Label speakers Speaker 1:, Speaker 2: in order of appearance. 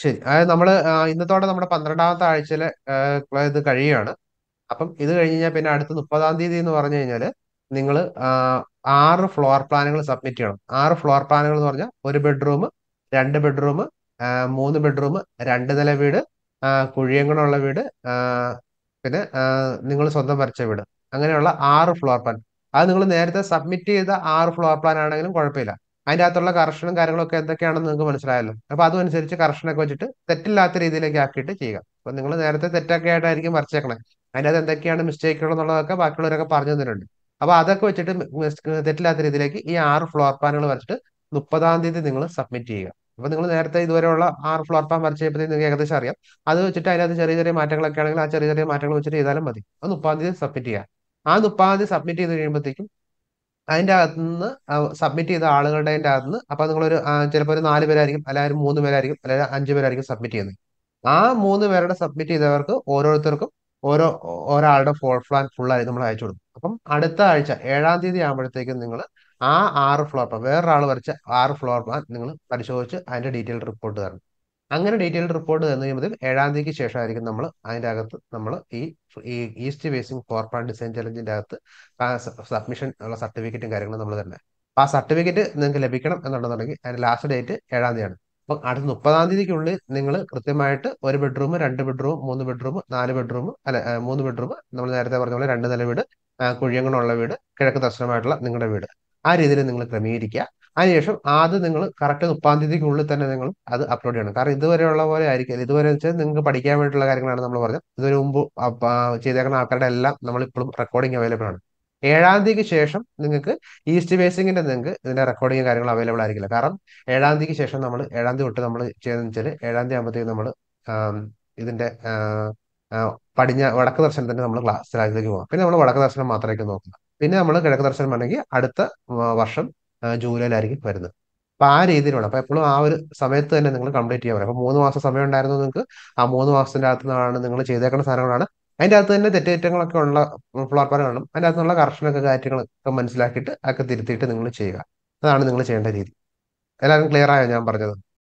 Speaker 1: ശരി അതായത് നമ്മൾ ഇന്നത്തോടെ നമ്മുടെ പന്ത്രണ്ടാമത്തെ ആഴ്ചയിലെ ഇത് കഴിയുകയാണ് അപ്പം ഇത് കഴിഞ്ഞ് കഴിഞ്ഞാൽ പിന്നെ അടുത്ത മുപ്പതാം തീയതി എന്ന് പറഞ്ഞു കഴിഞ്ഞാൽ നിങ്ങൾ ആറ് ഫ്ലോർ പ്ലാനുകൾ സബ്മിറ്റ് ചെയ്യണം ആറ് ഫ്ലോർ പ്ലാനുകൾ എന്ന് പറഞ്ഞാൽ ഒരു ബെഡ്റൂം രണ്ട് ബെഡ്റൂം മൂന്ന് ബെഡ്റൂം രണ്ട് നില വീട് കുഴിയങ്ങളുള്ള വീട് പിന്നെ നിങ്ങൾ സ്വന്തം വരച്ച വീട് അങ്ങനെയുള്ള ആറ് ഫ്ലോർ പ്ലാൻ അത് നിങ്ങൾ നേരത്തെ സബ്മിറ്റ് ചെയ്ത ആറ് ഫ്ലോർ പ്ലാൻ ആണെങ്കിലും കുഴപ്പമില്ല അതിൻ്റെ അകത്തുള്ള കറക്ഷനും കാര്യങ്ങളൊക്കെ എന്തൊക്കെയാണെന്ന് നിങ്ങൾക്ക് മനസ്സിലായല്ലോ അപ്പോൾ അതനുസരിച്ച് കറക്ഷനൊക്കെ വെച്ചിട്ട് തെറ്റില്ലാത്ത രീതിയിലേക്ക് ആക്കിയിട്ട് ചെയ്യുക അപ്പോൾ നിങ്ങൾ നേരത്തെ തെറ്റൊക്കെ ആയിട്ടായിരിക്കും വരച്ചേക്കണേ അതിൻ്റെ അത് എന്തൊക്കെയാണ് മിസ്റ്റേക്കുകൾ എന്നുള്ളതൊക്കെ ബാക്കിയുള്ളവരൊക്കെ പറഞ്ഞു തന്നിട്ടുണ്ട് അപ്പോൾ അതൊക്കെ വെച്ചിട്ട് തെറ്റില്ലാത്ത രീതിയിലേക്ക് ഈ ആറ് ഫ്ലോർ പ്ലാനുകൾ വരച്ചിട്ട് മുപ്പതാം തീയതി നിങ്ങൾ സബ്മിറ്റ് ചെയ്യുക അപ്പൊ നിങ്ങൾ നേരത്തെ ഇതുവരെയുള്ള ആറ് ഫ്ലോർ പ്ലാൻ വരച്ച് കഴിയുമ്പോൾ നിങ്ങൾക്ക് ഏകദേശം അറിയാം അത് വെച്ചിട്ട് അതിനകത്ത് ചെറിയ ചെറിയ മാറ്റങ്ങളൊക്കെ ആണെങ്കിൽ ആ ചെറിയ ചെറിയ മാറ്റങ്ങൾ വെച്ചിട്ട് ചെയ്താലും മതി അത് മുപ്പതാം തീയതി സബ്മിറ്റ് ചെയ്യുക ആ മുപ്പതാം തീയതി സബ്മിറ്റ് ചെയ്ത് കഴിയുമ്പോഴത്തേക്കും അതിൻ്റെ അകത്തുനിന്ന് സബ്മിറ്റ് ചെയ്ത ആളുകളുടെ അതിൻ്റെ അകത്തുനിന്ന് അപ്പോൾ നിങ്ങളൊരു ചിലപ്പോൾ ഒരു നാല് പേരായിരിക്കും അല്ലെങ്കിൽ മൂന്ന് പേരായിരിക്കും അല്ലെങ്കിൽ അഞ്ച് പേരായിരിക്കും സബ്മിറ്റ് ചെയ്യുന്നത് ആ മൂന്ന് പേരുടെ സബ്മിറ്റ് ചെയ്തവർക്ക് ഓരോരുത്തർക്കും ഓരോ ഒരാളുടെ ഫ്ലാൻ പ്ലാൻ ഫുള്ളായി നമ്മൾ അയച്ചു കൊടുക്കും അപ്പം അടുത്ത ആഴ്ച ഏഴാം തീയതി ആകുമ്പോഴത്തേക്കും നിങ്ങൾ ആ ആറ് ഫ്ലോർ പ്ലാൻ വേറൊരാൾ വരച്ച ആറ് ഫ്ലോർ പ്ലാൻ നിങ്ങൾ പരിശോധിച്ച് അതിൻ്റെ ഡീറ്റെയിൽ റിപ്പോർട്ട് തരണം അങ്ങനെ ഡീറ്റെയിൽഡ് റിപ്പോർട്ട് തന്നു കഴിയുമ്പോൾ ഏഴാം തീയതിക്ക് ശേഷമായിരിക്കും നമ്മൾ അതിൻ്റെ അകത്ത് നമ്മൾ ഈ east facing for plan design ചലഞ്ചിൻ്റെ അകത്ത് സബ്മിഷൻ ഉള്ള സർട്ടിഫിക്കറ്റും കാര്യങ്ങളും നമ്മൾ തന്നെ ആ സർട്ടിഫിക്കറ്റ് നിങ്ങൾക്ക് ലഭിക്കണം എന്നുണ്ടെന്നുണ്ടെങ്കിൽ അതിൻ്റെ ലാസ്റ്റ് ഡേറ്റ് ഏഴാം തീയതിയാണ് അപ്പം അടുത്ത മുപ്പതാം തീയതിക്കുള്ളിൽ നിങ്ങൾ കൃത്യമായിട്ട് ഒരു ബെഡ്റൂം രണ്ട് ബെഡ്റൂം മൂന്ന് ബെഡ്റൂം നാല് ബെഡ്റൂം അല്ല മൂന്ന് ബെഡ്റൂം നമ്മൾ നേരത്തെ പറഞ്ഞ പോലെ രണ്ട് നില വീട് കുഴിയങ്ങളുള്ള വീട് കിഴക്ക് ദർശനമായിട്ടുള്ള നിങ്ങളുടെ വീട് ആ രീതിയിൽ നിങ്ങൾ ക്രമീകരിക്കുക അതിനുശേഷം അത് നിങ്ങൾ കറക്റ്റ് മുപ്പാം തീയതിക്കുള്ളിൽ തന്നെ നിങ്ങൾ അത് അപ്ലോഡ് ചെയ്യണം കാരണം ഇതുവരെയുള്ള പോലെ ആയിരിക്കും ഇതുവരെ വെച്ചാൽ നിങ്ങൾക്ക് പഠിക്കാൻ വേണ്ടിയിട്ടുള്ള കാര്യങ്ങളാണ് നമ്മൾ പറഞ്ഞത് ഇതിനു മുമ്പ് ചെയ്തേക്കുന്ന ആൾക്കാരുടെ എല്ലാം ഇപ്പോഴും റെക്കോർഡിംഗ് അവൈലബിൾ ആണ് ഏഴാം തീയതിക്ക് ശേഷം നിങ്ങൾക്ക് ഈസ്റ്റ് ബേസിങ്ങിന്റെ നിങ്ങൾക്ക് ഇതിന്റെ റെക്കോർഡിംഗ് കാര്യങ്ങൾ അവൈലബിൾ ആയിരിക്കില്ല കാരണം ഏഴാം തീയതിക്ക് ശേഷം നമ്മൾ ഏഴാം തീയതി തൊട്ട് നമ്മൾ ചെയ്തെന്ന് വെച്ചാൽ ഏഴാം തീയതി ആകുമ്പോഴത്തേക്ക് നമ്മൾ ഇതിന്റെ പടിഞ്ഞ വടക്ക് ദർശനത്തിന്റെ നമ്മൾ ക്ലാസ് രാജ്യത്തേക്ക് പോകാം പിന്നെ നമ്മൾ വടക്ക് ദർശനം മാത്രമായിരിക്കും നോക്കുന്നത് പിന്നെ നമ്മൾ കിഴക്ക് ദർശനം ആണെങ്കിൽ അടുത്ത വർഷം ജൂലൈയിലായിരിക്കും വരുന്നത് അപ്പൊ ആ രീതിയിലുള്ള അപ്പൊ എപ്പോഴും ആ ഒരു സമയത്ത് തന്നെ നിങ്ങൾ കംപ്ലീറ്റ് ചെയ്യാൻ പറയും അപ്പൊ മൂന്ന് മാസം സമയം ഉണ്ടായിരുന്നു നിങ്ങൾക്ക് ആ മൂന്ന് മാസത്തിന്റെ അകത്ത് നിന്നാണ് നിങ്ങൾ ചെയ്തേക്കുന്ന സാധനങ്ങളാണ് അതിന്റെ അകത്ത് തന്നെ തെറ്റേറ്റങ്ങളൊക്കെ ഉള്ള പ്ലാറ്റ്ഫോം കാണും അതിൻ്റെ അകത്തുള്ള കർഷനൊക്കെ കാര്യങ്ങളൊക്കെ മനസ്സിലാക്കിയിട്ട് ഒക്കെ തിരുത്തിയിട്ട് നിങ്ങൾ ചെയ്യുക അതാണ് നിങ്ങൾ ചെയ്യേണ്ട രീതി എല്ലാവരും ക്ലിയർ ആയോ ഞാൻ പറഞ്ഞത്